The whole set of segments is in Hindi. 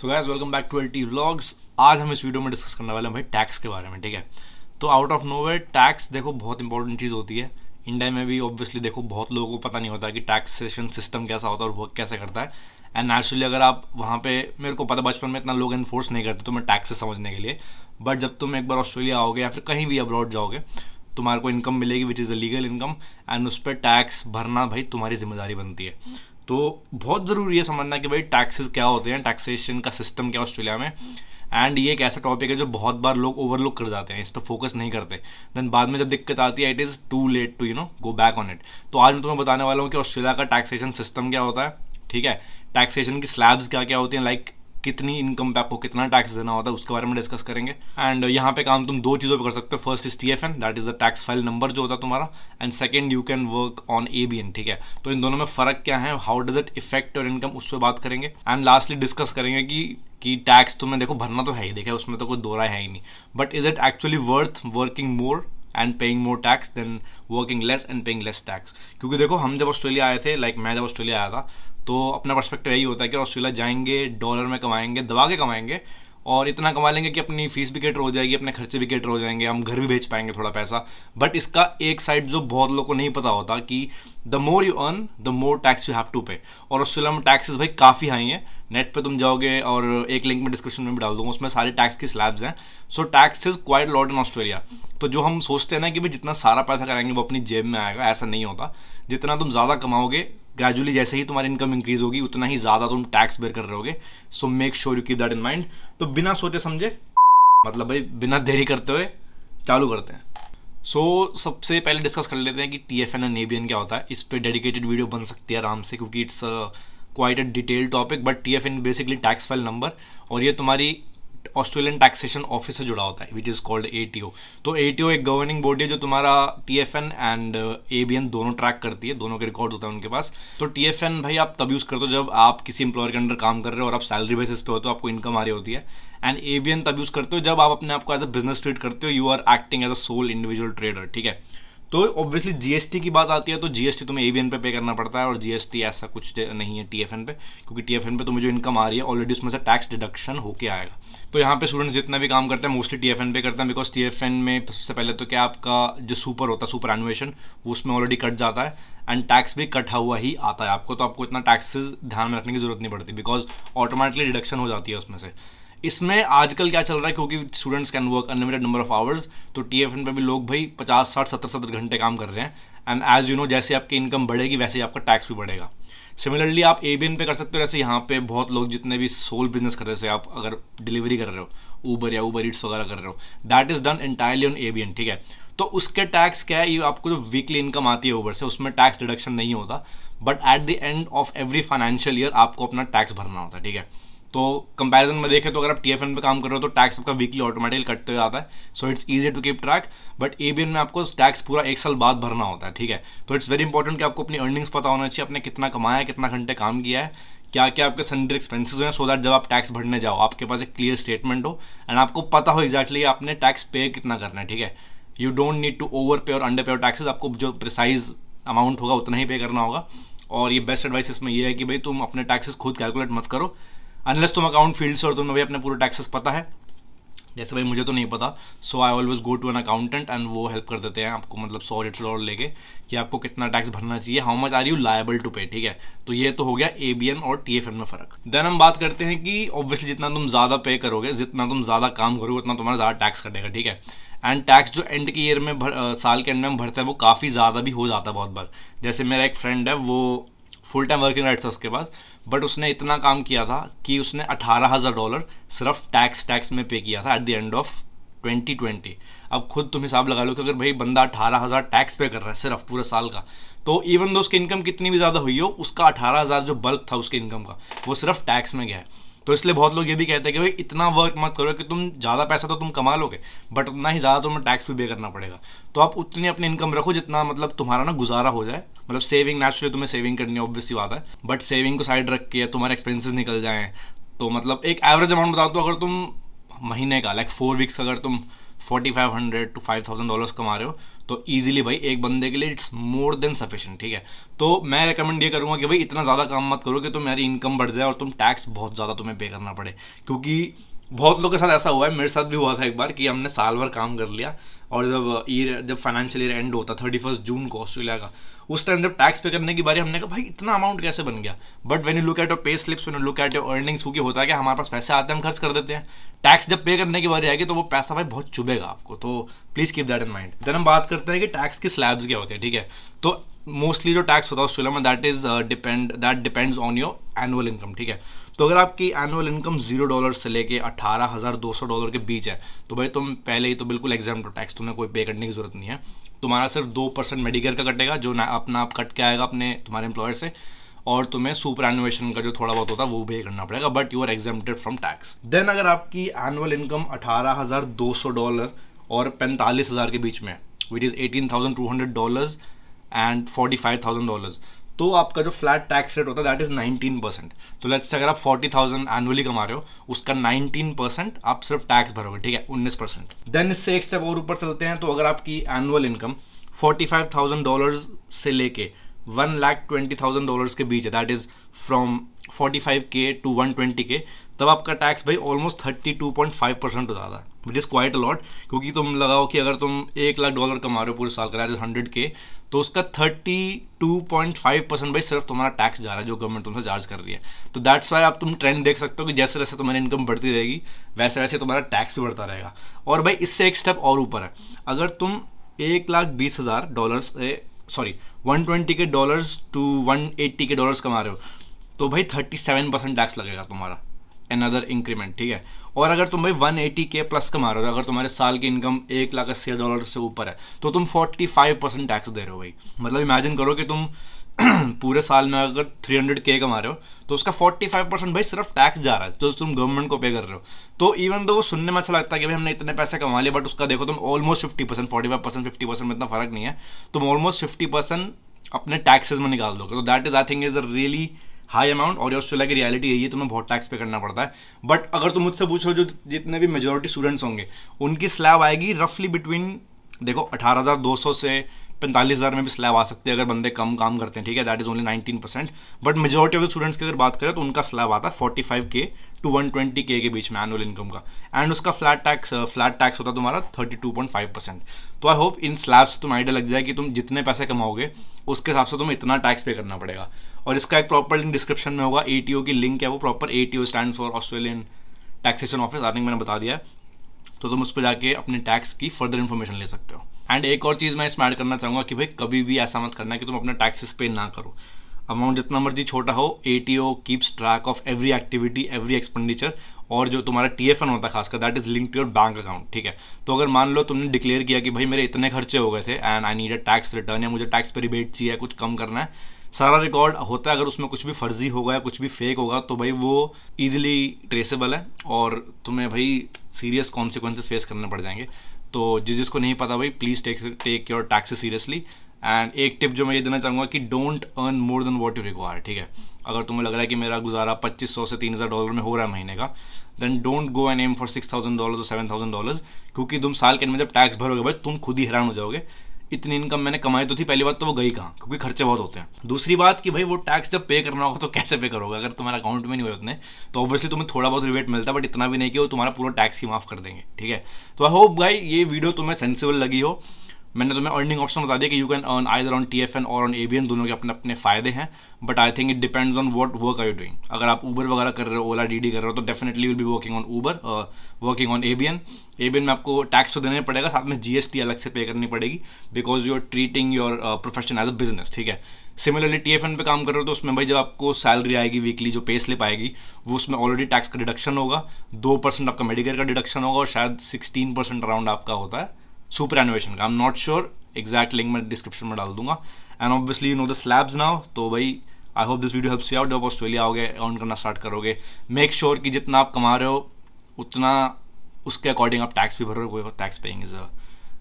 so guys welcome back to L T vlogs आज हम इस वीडियो में डिस्कस करने वाले हैं भाई टैक्स के बारे में ठीक है तो आउट ऑफ नोवेयर टैक्स देखो बहुत इंपॉर्टेंट चीज़ होती है इंडिया में भी ऑब्वियसली देखो बहुत लोगों को पता नहीं होता कि टैक्सेशन सिस्टम कैसा होता है और वर्क कैसे करता है एंड नेचुरली अगर आप वहाँ पे मेरे को पता बचपन में इतना लोग इन्फोर्स नहीं करते तो मैं टैक्सेस समझने के लिए बट जब तुम एक बार ऑस्ट्रेलिया आओगे या फिर कहीं भी अब्रॉड जाओगे तुम्हारे को इनकम मिलेगी which is a legal income and उस पर टैक्स भरना भाई तुम्हारी जिम्मेदारी बनती है तो बहुत ज़रूरी है समझना कि भाई टैक्सेस क्या होते हैं टैक्सेशन का सिस्टम क्या ऑस्ट्रेलिया में एंड ये एक ऐसा टॉपिक है जो बहुत बार लोग ओवरलुक कर जाते हैं इस पर फोकस नहीं करते देन बाद में जब दिक्कत आती है it is too late to you know go back on it तो आज मैं तुम्हें बताने वाला हूँ कि ऑस्ट्रेलिया का टैक्सेशन सिस्टम क्या होता है ठीक है टैक्सेशन की स्लैब्स क्या क्या होती हैं लाइक कितनी इनकम पे आपको कितना टैक्स देना होता है उसके बारे में डिस्कस करेंगे एंड यहाँ पे काम तुम दो चीज़ों पे कर सकते हो first is T F N that is the tax file number जो होता है तुम्हारा and second you can work on A B N ठीक है तो इन दोनों में फ़र्क क्या है हाउ डज इट इफेक्ट और इनकम उस पर बात करेंगे एंड लास्टली डिस्कस करेंगे कि कि टैक्स तुम्हें देखो भरना तो है ही देखा उसमें तो कोई दोरा है ही नहीं but is it actually worth working more and paying more tax then working less and paying less tax क्योंकि देखो हम जब ऑस्ट्रेलिया आए थे लाइक like मैं जब ऑस्ट्रेलिया आया था तो अपना पर्सपेक्टिव यही होता है कि ऑस्ट्रेलिया जाएंगे डॉलर में कमाएंगे दबा के कमाएंगे और इतना कमा लेंगे कि अपनी फीस भी कैटर हो जाएगी अपने खर्चे भी कैटर हो जाएंगे हम घर भी भेज पाएंगे थोड़ा पैसा बट इसका एक साइड जो बहुत लोग को नहीं पता होता कि the more you earn the more tax you have to pay और ऑस्ट्रेलिया में टैक्सेस भाई काफ़ी हाई हैं नेट पे तुम जाओगे और एक लिंक में डिस्क्रिप्शन में भी डाल दूंगा उसमें सारे टैक्स के स्लैब्स हैं so tax is quite lot in Australia तो जो हम सोचते हैं ना कि भाई जितना सारा पैसा कराएंगे वो अपनी जेब में आएगा ऐसा नहीं होता जितना तुम ज़्यादा कमाओगे ग्रेजुअली जैसे ही तुम्हारी इनकम इंक्रीज होगी उतना ही ज़्यादा तुम टैक्स बेयर कर रहे होगे so make sure you keep that in mind तो बिना सोचे समझे मतलब भाई बिना देरी करते हुए चालू करते हैं सो so, सबसे पहले डिस्कस कर लेते हैं कि T F N and ABN क्या होता है इस पर डेडिकेटेड वीडियो बन सकती है आराम से क्योंकि it's quite a detail topic but T F N basically tax file number और ये तुम्हारी ऑस्ट्रेलियन टैक्सेशन ऑफिस से जुड़ा होता है which is called A T O तो ए टी ओ एक गवर्निंग बॉडी है जो तुम्हारा T F N and A B N दोनों ट्रैक करती है दोनों के रिकॉर्ड होते हैं उनके पास तो टी एफ एन भाई आप तब यूज़ करते हो जब आप किसी इंप्लॉयर के अंडर काम कर रहे हो और आप सैलरी बेसिस पे हो तो आपको इनकम आ रही होती है एंड ए बी एन तब यूज़ करते हो जब आप अपने आपको एज अ बिजनेस ट्रीट करते हो you are acting as a sole individual trader ठीक है तो ऑब्वियसली जीएसटी की बात आती है तो जीएसटी तुम्हें एवीएन पे पे करना पड़ता है और जीएसटी ऐसा कुछ नहीं है टीएफएन पे क्योंकि टीएफएन पे तुम्हें जो इनकम आ रही है ऑलरेडी उसमें से टैक्स डिडक्शन होकर आएगा तो यहाँ पे स्टूडेंट्स जितना भी काम करते हैं मोस्टली टीएफएन पे करते हैं बिकॉज टीएफएन में सबसे पहले तो क्या आपका जो सुपर होता है सुपर एनुएशन उसमें ऑलरेडी कट जाता है एंड टैक्स भी कटा हुआ ही आता है आपको तो आपको इतना टैक्सेस ध्यान में रखने की जरूरत नहीं पड़ती बिकॉज ऑटोमेटिकली डिडक्शन हो जाती है उसमें से इसमें आजकल क्या चल रहा है क्योंकि students can work unlimited number of hours तो टी एफ एन पर भी लोग भाई पचास साठ सत्तर सत्तर घंटे काम कर रहे हैं एंड एज यू नो जैसे आपकी इनकम बढ़ेगी वैसे ही आपका टैक्स भी बढ़ेगा सिमिलरली आप ए बी एन पे कर सकते हो जैसे यहाँ पे बहुत लोग जितने भी सोल बिजनेस कर रहे थे आप अगर डिलीवरी कर रहे हो ऊबर या ऊबर ईट्स वगैरह कर रहे हो that is done entirely on A B N ठीक है तो उसके टैक्स क्या है ये आपको जो वीकली इनकम आती है ऊबर से उसमें टैक्स डिडक्शन नहीं होता but at the end of every financial year आपको अपना टैक्स भरना होता है ठीक है तो कंपैरिजन में देखें तो अगर आप टी एफ एन पे काम कर रहे हो तो टैक्स आपका वीकली ऑटोमेटिकली कटते जाता है so it's easy to keep track but A B N में आपको टैक्स पूरा एक साल बाद भरना होता है ठीक है तो इट्स वेरी इंपॉर्टेंट कि आपको अपनी अर्निंग्स पता होना चाहिए आपने कितना कमाया कितना घंटे काम किया है क्या क्या आपके सेंडर एक्सपेंसिस हुए हैं सो दैट जब आप टैक्स भरने जाओ आपके पास एक क्लियर स्टेटमेंट हो एंड आपको पता हो एक्जैक्टली exactly आपने टैक्स पे कितना करना है ठीक है you don't need to over pay और अंडर पे और टैक्सेस आपको जो प्रिसाइज अमाउंट होगा उतना ही पे करना होगा और ये बेस्ट एडवाइस इसमें ये है कि भाई तुम अपने टैक्सेस खुद कैलकुलेट मत करो अनलेस तुम अकाउंट फील्ड से और तुम्हें भाई अपने पूरे टैक्सेस पता है जैसे भाई मुझे तो नहीं पता so I always go to an accountant and वो हेल्प कर देते हैं आपको मतलब सौ रिट्स और लेके कि आपको कितना टैक्स भरना चाहिए how much are you liable to pay ठीक है तो ये तो हो गया ए बी एन और टी एफ एन में फर्क देन हम बात करते हैं कि ऑब्वियसली जितना तुम ज़्यादा पे करोगे जितना तुम ज़्यादा काम करोगे उतना तुम्हारा ज़्यादा टैक्स कटेगा ठीक है एंड टैक्स जो एंड के ईयर में भर, आ, साल के एंड में भरता है वो काफ़ी ज़्यादा भी हो जाता है बहुत बार जैसे मेरा एक फ्रेंड है वो फुल टाइम वर्किंग राइट था उसके पास बट उसने इतना काम किया था कि उसने अठारह हज़ार डॉलर सिर्फ टैक्स टैक्स में पे किया था एट द एंड ऑफ 2020 अब खुद तुम हिसाब लगा लो कि अगर भाई बंदा अठारह हज़ार टैक्स पे कर रहा है सिर्फ पूरे साल का तो इवन दो उसकी इनकम कितनी भी ज़्यादा हुई हो उसका अठारह हज़ार जो बल्क था उसके इनकम का वो सिर्फ टैक्स में गया है तो इसलिए बहुत लोग ये भी कहते हैं कि भाई इतना वर्क मत करो कि तुम ज़्यादा पैसा तो तुम कमा लोगे बट उतना ही ज़्यादा तुम्हें टैक्स भी पे करना पड़ेगा तो आप उतनी अपनी इनकम रखो जितना मतलब तुम्हारा ना गुजारा हो जाए मतलब सेविंग नेचुरली तुम्हें सेविंग करनी ऑब्वियसली बात है बट सेविंग को साइड रख के तुम्हारे एक्सपेंसिस निकल जाएँ तो मतलब एक एवरेज अमाउंट बता तो अगर तुम महीने का लाइक फोर वीक्स अगर तुम forty five hundred to five thousand dollars कमा रहे हो तो ईजिली भाई एक बंदे के लिए इट्स मोर देन सफिशेंट ठीक है तो मैं रिकमेंड ये करूँगा कि भाई इतना ज़्यादा काम मत करो कि तुम्हारी इनकम बढ़ जाए और तुम टैक्स बहुत ज़्यादा तुम्हें पे करना पड़े क्योंकि बहुत लोग के साथ ऐसा हुआ है मेरे साथ भी हुआ था एक बार कि हमने साल भर काम कर लिया और जब ईयर जब फाइनेंशियल ईयर एंड होता थर्टी फर्स्ट जून को ऑस्ट्रेलिया का उस टाइम जब टैक्स पे करने की बारी हमने कहा भाई इतना अमाउंट कैसे बन गया but when you look at your pay slips when you look at your earnings क्योंकि होता है कि हमारे पास पैसे आते हैं हम खर्च कर देते हैं टैक्स जब पे करने की बारी आएगी तो वो पैसा भाई बहुत चुभेगा आपको तो please keep that in mind then हम बात करते हैं कि टैक्स की स्लैब्स क्या होते हैं ठीक है तो मोस्टली जो टैक्स होता है ऑस्ट्रेलिया में that is depend that depends on your annual income ठीक है तो अगर आपकी एनुअल इनकम जीरो डॉलर से लेके अठारह हज़ार दो सौ डॉलर के बीच है तो भाई तुम पहले ही तो बिल्कुल एग्जाम हो टैक्स तुम्हें कोई पे करने की जरूरत नहीं है तुम्हारा सिर्फ दो परसेंट मेडिकेयर का कटेगा जो ना अपना आप कट के आएगा अपने तुम्हारे एम्प्लॉयर से और तुम्हें सुपर एनुएशन का जो थोड़ा बहुत होता है वो पे करना पड़ेगा but you are exempted from tax then अगर आपकी एनुअल इनकम अठारह हज़ार दो सौ डॉलर और पैंतालीस हज़ार के बीच में which is eighteen thousand two hundred dollar and forty five thousand dollar तो आपका जो फ्लैट टैक्स रेट होता है दैट इज़ नाइनटीन परसेंट तो लेट्स अगर आप फोर्टी थाउजेंड एनुअली कमा रहे हो उसका नाइनटीन परसेंट आप सिर्फ टैक्स भरोगे ठीक है उन्नीस परसेंट देन इससे एक स्टेप और ऊपर चलते हैं तो अगर आपकी annual income forty five thousand dollar से लेके one lakh twenty thousand dollars के बीच है that is from forty five K to one twenty K तब आपका टैक्स भाई almost thirty two point five percent हो जाता है विट इज़ क्वाइट अलॉट क्योंकि तुम लगाओ कि अगर तुम एक लाख डॉलर कमा रहे हो पूरे साल का दैट इज हंड्रेड के तो उसका thirty two point five percent भाई सिर्फ तुम्हारा टैक्स जा रहा है जो गवर्नमेंट तुमसे चार्ज कर रही है तो दैट्स वाई आप तुम ट्रेंड देख सकते हो कि जैसे जैसे तुम्हारी इनकम बढ़ती रहेगी वैसे वैसे तुम्हारा टैक्स भी बढ़ता रहेगा और भाई इससे एक स्टेप और ऊपर है अगर तुम एक लाख बीस हज़ार डॉलर से सॉरी 120 के डॉलर्स टू 180 के डॉलर्स कमा रहे हो तो भाई 37 परसेंट टैक्स लगेगा तुम्हारा एन अदर इंक्रीमेंट ठीक है और अगर तुम भाई वन एटी के प्लस कमा रहे हो अगर तुम्हारे साल की इनकम एक लाख अस्सी डॉलर से ऊपर है तो तुम फोर्टी फाइव परसेंट टैक्स दे रहे हो भाई मतलब इमेजिन करो कि तुम पूरे साल में अगर 300 के कमा रहे हो तो उसका 45 परसेंट भाई सिर्फ टैक्स जा रहा है जो तो तुम गवर्नमेंट को पे कर रहे हो तो इवन तो वो सुनने में अच्छा लगता है कि भाई हमने इतने पैसे कमा लिए बट उसका देखो तुम almost fifty percent forty five percent fifty percent में इतना फर्क नहीं है तुम ऑलमोस्ट फिफ्टी परसेंट अपने टैक्सेज में निकाल दोगे तो that is I think is a really high amount और ऑस्ट्रेलिया की रियलिटी है तुम्हें बहुत टैक्स पे करना पड़ता है बट अगर तुम मुझसे पूछो जो जितने भी मेजोरिटी स्टूडेंट्स होंगे उनकी स्लैब आएगी रफली बिटवीन देखो अठारह से पैंतालीस हज़ार में भी स्लैब आ सकते हैं अगर बंदे कम काम करते हैं ठीक है that is only nineteen percent but majority of the students की अगर बात करें तो उनका स्लैब आता है forty five K to one twenty K के बीच में एनुअल इनकम का एंड उसका फ्लैट टैक्स फ्लैट टैक्स होता तुम्हारा thirty two point five percent तो आई होप इन स्लैब से तुम आइडिया लग जाए कि तुम जितने पैसे कमाओगे उसके हिसाब से तुम्हें इतना टैक्स पे करना पड़ेगा और इसका एक प्रॉपर लिंक डिस्क्रिप्शन में होगा ए की लिंक है वो proper A T stand for Australian taxation office I think मैंने बता दिया है तो तुम उस पर जाके अपने टैक्स की फर्दर इन्फॉर्मेशन ले सकते हो एंड एक और चीज़ मैं इसमें ऐड करना चाहूँगा कि भाई कभी भी ऐसा मत करना कि तुम अपना टैक्सेस पे ना करो अमाउंट जितना मर्जी छोटा हो A T O keeps track of every activity every expenditure और जो तुम्हारा टी एफ एन होता है खासकर that is link to your bank account ठीक है तो अगर मान लो तुमने डिक्लेयर किया कि भाई मेरे इतने खर्चे हो गए थे and I need a tax return या मुझे टैक्स पर रिबेट चाहिए कुछ कम करना है सारा रिकॉर्ड होता है अगर उसमें कुछ भी फर्जी होगा या कुछ भी फेक होगा तो भाई वो ईजिली ट्रेसेबल है और तुम्हें भाई सीरियस कॉन्सिक्वेंसेस फेस करने पड़ जाएंगे तो जिस जिसको नहीं पता भाई please take take your taxes seriously and एक टिप जो मैं ये देना चाहूँगा कि don't earn more than what you require ठीक है अगर तुम्हें लग रहा है कि मेरा गुजारा 2500 से 3000 डॉलर में हो रहा है महीने का then don't go and aim for 6000 dollar और 7000 डॉलर क्योंकि तुम साल के एंड में जब टैक्स भरोगे भाई तुम खुद ही हैरान हो जाओगे इतनी इनकम मैंने कमाई तो थी पहली बात तो वो गई कहाँ क्योंकि खर्चे बहुत होते हैं दूसरी बात कि भाई वो टैक्स जब पे करना होगा तो कैसे पे करोगे अगर तुम्हारे अकाउंट में नहीं हुए उतने तो ऑब्वियसली तुम्हें थोड़ा बहुत रिवेट मिलता बट इतना भी नहीं कि वो तुम्हारा पूरा टैक्स ही माफ़ कर देंगे ठीक है तो आई होप भाई ये वीडियो तुम्हें सेंसिबल लगी हो मैंने तुम्हें अर्निंग ऑप्शन बता दिया कि you can earn either on T F N और ऑन ए बी एन दोनों के अपने अपने फायदे हैं but I think it depends on what work are you doing अगर आप ऊबर वगैरह कर रहे हो ओला डी डी कर रहे हो तो definitely will be working on Uber working on A B N A B N में आपको टैक्स तो देना पड़ेगा साथ में जी एस टी अलग से पे करनी पड़ेगी because you are treating your profession as a business ठीक है सिमिलरली टी एफ एन पे काम कर रहे हो तो उसमें भाई जब आपको सैलरी आएगी वीकली जो पे स्लिप आएगी वो उसमें ऑलरेडी टैक्स का डिडक्शन होगा दो परसेंट आपका मेडिकेयर का डिडक्शन होगा और शायद सिक्सटीन परसेंट अराउंड आपका होता है सुपर एनोवेशन का I am not sure exact link मैं डिस्क्रिप्शन में डाल दूंगा and obviously you know the slabs now तो भाई I hope this video helps you out जब ऑस्ट्रेलिया आओगे अर्न करना स्टार्ट करोगे मेक श्योर sure कि जितना आप कमा रहे हो उतना उसके अकॉर्डिंग आप टैक्स भी भर रहे हो tax paying is a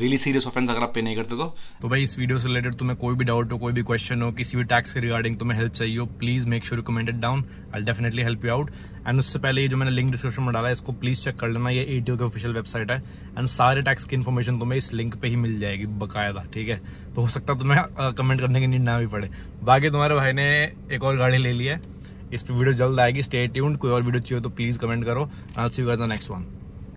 really serious offence अगर आप पे नहीं करते तो तो भाई इस वीडियो से रिलेटेड तुम्हें कोई भी डाउट हो कोई भी क्वेश्चन हो किसी भी टैक्स के रिगार्डिंग तुम्हें हेल्प चाहिए हो please make sure comment down I definitely help you out and उससे पहले ये जो मैंने लिंक डिस्क्रिप्शन में डाला है इसको प्लीज चेक कर लेना ये एटीओ की ऑफिशियल वेबसाइट है एंड सारे टैक्स की इन्फॉर्मेशन तुम्हें इस लिंक पर ही मिल जाएगी बकायदा ठीक है तो हो सकता है तुम्हें कमेंट करने की नींद ना भी पड़े बाकी तुम्हारे भाई ने एक और गाड़ी ले ली है इस पर वीडियो जल्द आएगी स्टे ट्यून्ड कोई और वीडियो चाहिए तो प्लीज़ कमेंट करो I see you the next one